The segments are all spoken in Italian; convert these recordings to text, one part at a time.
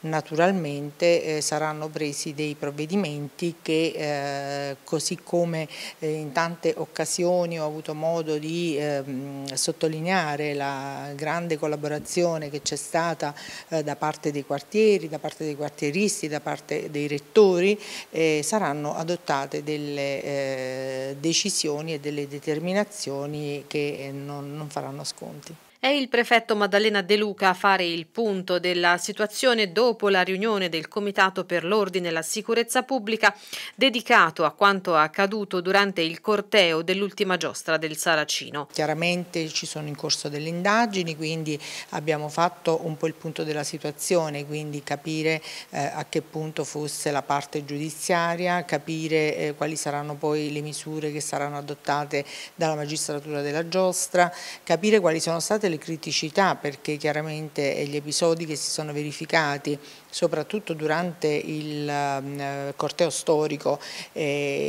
Naturalmente eh, saranno presi dei provvedimenti che eh, così come eh, in tante occasioni ho avuto modo di ehm, sottolineare la grande collaborazione che c'è stata eh, da parte dei quartieri, da parte dei quartieristi, da parte dei rettori, eh, saranno adottate delle eh, decisioni e delle determinazioni che non, non faranno sconti. È il prefetto Maddalena De Luca a fare il punto della situazione dopo la riunione del Comitato per l'Ordine e la Sicurezza Pubblica dedicato a quanto accaduto durante il corteo dell'ultima giostra del Saracino. Chiaramente ci sono in corso delle indagini, quindi abbiamo fatto un po' il punto della situazione, quindi capire eh, a che punto fosse la parte giudiziaria, capire eh, quali saranno poi le misure che saranno adottate dalla magistratura della giostra, capire quali sono state tutte le criticità perché chiaramente gli episodi che si sono verificati soprattutto durante il mm, eh, corteo storico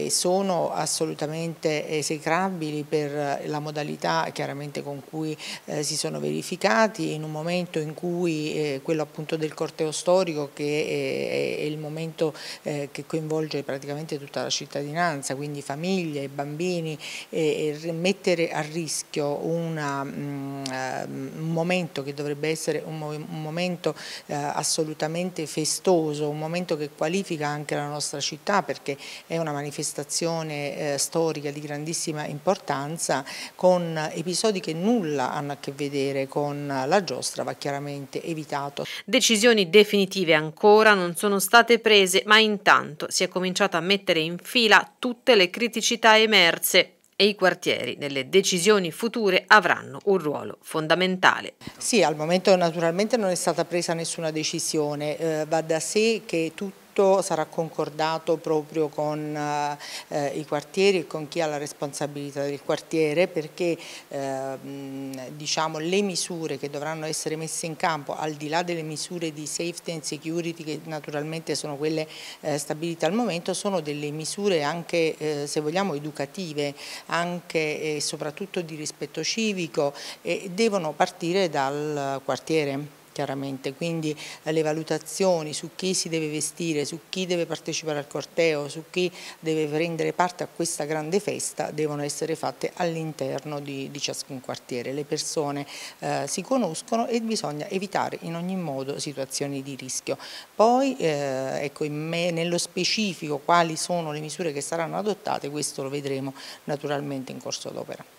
sono assolutamente esecrabili per la modalità chiaramente con cui eh, si sono verificati in un momento in cui eh, quello appunto del corteo storico che è il momento che coinvolge praticamente tutta la cittadinanza quindi famiglie, bambini mettere a rischio una mm, Ehm, un momento che dovrebbe essere un, un momento eh, assolutamente festoso, un momento che qualifica anche la nostra città perché è una manifestazione eh, storica di grandissima importanza con episodi che nulla hanno a che vedere con la giostra, va chiaramente evitato. Decisioni definitive ancora non sono state prese, ma intanto si è cominciato a mettere in fila tutte le criticità emerse e i quartieri nelle decisioni future avranno un ruolo fondamentale. Sì, al momento naturalmente non è stata presa nessuna decisione, eh, va da sé che tutti tutto sarà concordato proprio con eh, i quartieri e con chi ha la responsabilità del quartiere perché eh, diciamo, le misure che dovranno essere messe in campo al di là delle misure di safety and security che naturalmente sono quelle eh, stabilite al momento sono delle misure anche eh, se vogliamo educative anche e soprattutto di rispetto civico e devono partire dal quartiere chiaramente, quindi eh, le valutazioni su chi si deve vestire, su chi deve partecipare al corteo, su chi deve prendere parte a questa grande festa devono essere fatte all'interno di, di, ciascun quartiere. Le persone eh, si conoscono e bisogna evitare in ogni modo situazioni di rischio. Poi eh, ecco, me, nello specifico quali sono le misure che saranno adottate, questo lo vedremo naturalmente in corso d'opera.